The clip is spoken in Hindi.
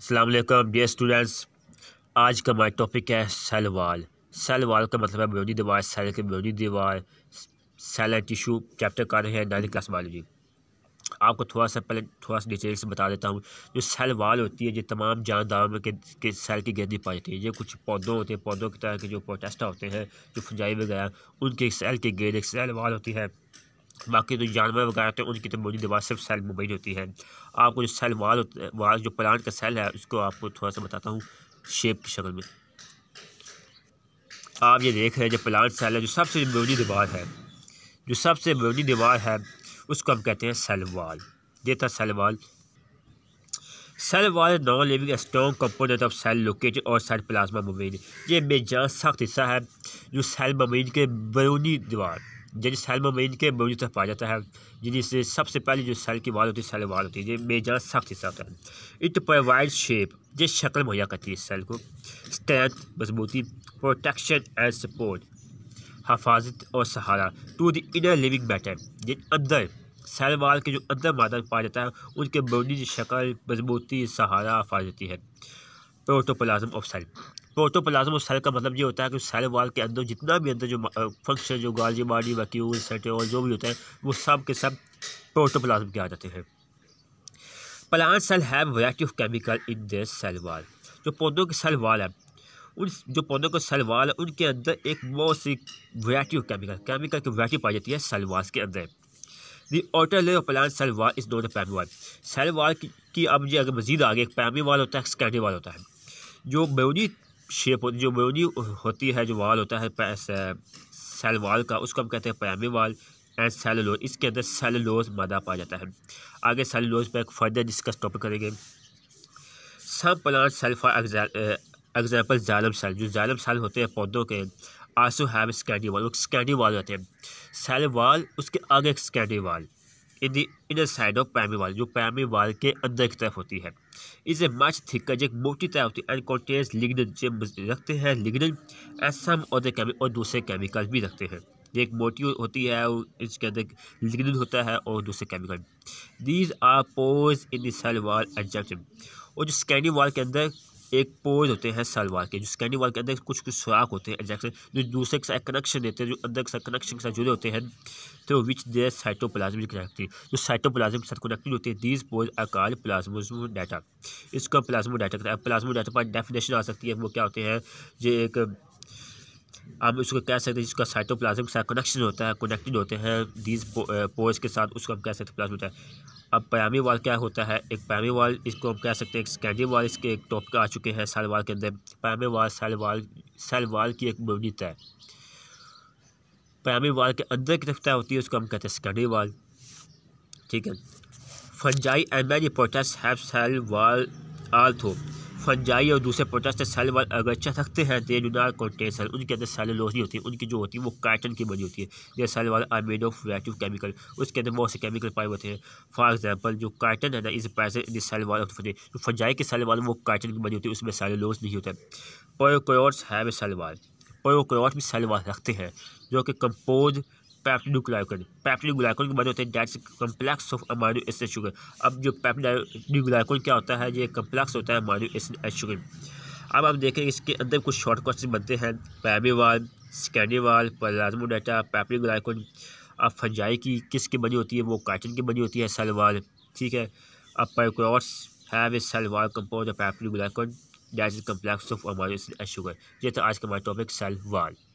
अस्सलाम वालेकुम डियर स्टूडेंट्स आज का हमारा टॉपिक है सेल वाल सेल वाल का मतलब है ब्योनी दीवार सेल के ब्योनी दीवार सेल एंड टिश्यू चैप्टर का रहे हैं नाइन क्लास बायोलॉजी आपको थोड़ा सा पहले थोड़ा सा डिटेल से बता देता हूँ जो सेल वाल होती है ये तमाम जानदारों के, के सेल की गेंदी पाई जाती है ये कुछ पौधों होते हैं पौधों की तरह के जो प्रोटेस्टा होते हैं जो फंजाई वगैरह उनके सेल की गेंद एक सेल वाल होती है बाकी जो तो जानवर वगैरह होते हैं उनकी तो मौजूद दवा सिर्फ सेल मुबैन होती है आपको जो सेल वाल वाल जो प्लांट का सेल है उसको आपको थोड़ा सा बताता हूँ शेप की शक्ल में आप ये देख रहे हैं जो प्लांट सेल है जो सबसे मौजूद दीवार है जो सबसे मौजूद दीवार है उसको हम कहते हैं सेल वाल ये था cell wall cell wall non living strong component of cell located और सेल प्लाज्मा ममीन ये बेजान सख्त हिस्सा है जो सेल ममीन के बरूनी दीवार जज सेल ममीन के मौजूद पाया जाता है से सबसे पहले जो सेल की वाल होती है सेल वाल होती है ये मेजर सख्त हिस्सा होता है इट प्रोवाइड शेप ये शक्ल मुहैया करती है इस सेल को स्ट्रेंथ मजबूती प्रोटेक्शन एंड सपोर्ट हफाजत और सहारा to the inner living matter ये अंदर सेल वाल के जो अंदर मादा पाया जाता है उनके बॉडी की शक्ल मजबूती सहारा हफाजती है protoplasm of cell protoplasm of cell का मतलब ये होता है कि सेल वाल के अंदर जितना भी अंदर जो फंक्शन जो गार्जी बाडी वैक्यूल सेटोल जो भी होता है वो सब के सब प्रोटोप्लाज्म के आ जाते हैं plant cell have variety of chemical in their cell wall जो पौधों के सेल वाल है उन जो पौधों सेल वाल है उनके अंदर एक बहुत सी वैरायटी ऑफ केमिकल केमिकल की वैरायटी पाई जाती है वाल के अंदर the outer layer of plant cell wall इस दोनों पैमी वाल सेल की, की अब जी अगर मजीद आगे एक पैमी वाल होता है एक सेकेंडरी वाल होता है जो बेउजी शेप होती जो बेउजी होती है जो वाल होता है सेल वाल का उसको हम कहते हैं पैमी वाल एंड सेलोलोज इसके अंदर सेलोलोज मादा पाया जाता है आगे सेलोलोज पर एक फर्दर डिस्कस टॉपिक करेंगे सब plant cell for example xylem cell जो जालम सेल होते हैं पौधों के आसो हैव स्कैंडी वाल वो स्कैंडी वाल होते हैं सेल वाल उसके आगे एक secondary wall in the inner side of primary wall जो प्राइमरी वाल के अंदर की तरफ होती है इसे मच थिकर एक मोटी तरह होती है एंड कॉन्टेन्स लिग्नन जो रखते हैं लिग्नन एसम और, और और दूसरे केमिकल भी रखते हैं एक मोटी होती है और इसके अंदर लिग्नन होता है और दूसरे chemical these are pose in the wall wall और जो स्कैनी वाल के अंदर एक पोज होते हैं सेल के जो स्कैंडी वाल के अंदर कुछ कुछ सुराख होते हैं जैसे जो दूसरे के साथ कनेक्शन देते हैं जो अंदर के साथ कनेक्शन के साथ जुड़े होते हैं तो विच देर साइटोप्लाज्मिक कनेक्टिव जो साइटोप्लाज्म के साथ कनेक्टिव होते हैं दीज पोज अकाल प्लाज्मो डाटा इसको प्लाज्मो डाटा कहते हैं प्लाज्मो डाटा पर डेफिनेशन आ सकती है वो क्या होते हैं जो एक हम उसको कह सकते हैं जिसका साइटोप्लाज्म के साथ कनेक्शन होता है कनेक्टेड होते हैं दीज पोज के साथ उसको हम कह सकते हैं प्लाज्मो डाटा अब पैमी वाल क्या होता है एक पैमी वाल इसको हम कह सकते हैं स्कैंडी वाल इसके एक टॉपिक आ चुके हैं सेल वाल के अंदर प्राइमरी वाल सेल वाल सेल वाल की एक यूनिट है पैमी वाल के अंदर की तरफ होती है उसको हम कहते हैं स्कैंडी वाल ठीक है fungi and many protist have fungi और दूसरे प्रोटेस्ट सेल वाल अच्छा सकते हैं तो जुदा कॉन्टेन सेल उनके अंदर नहीं होती है उनकी जो होती है वो काटन की बनी होती है they cell wall are made of वेटिव केमिकल उसके अंदर बहुत से केमिकल पाए होते हैं फॉर एग्जाम्पल जो काटन है ना इस पैसे इन सेल वाल जो फंजाई के सेल वाल वो काटन की बनी होती है उसमें सेलोलोस नहीं होता पोयोक्योर्स हैव सेल वाल पोयोक्योर्स भी सेल वाल रखते हैं जो कि कंपोज पैप्डोग्लाइकन ग्लाइकोन के बाद होते हैं that's complex of amino acid sugar अब जो पैप्डोग्लाइकन क्या होता है ये कम्प्लेक्स होता है अमाइनो एसिड शुगर अब हम देखें इसके अंदर कुछ शॉर्ट क्वेश्चन बनते हैं प्लाज्मो डाटा पलाज्मोडाटा ग्लाइकोन अब फंजाई की किसकी बनी होती है वो काटन की बनी होती है सलवाल ठीक है अब पैक्रॉस have a cell wall compound of peptidoglycan that complex of amino acid sugar ये था आज का हमारा टॉपिक सलवाल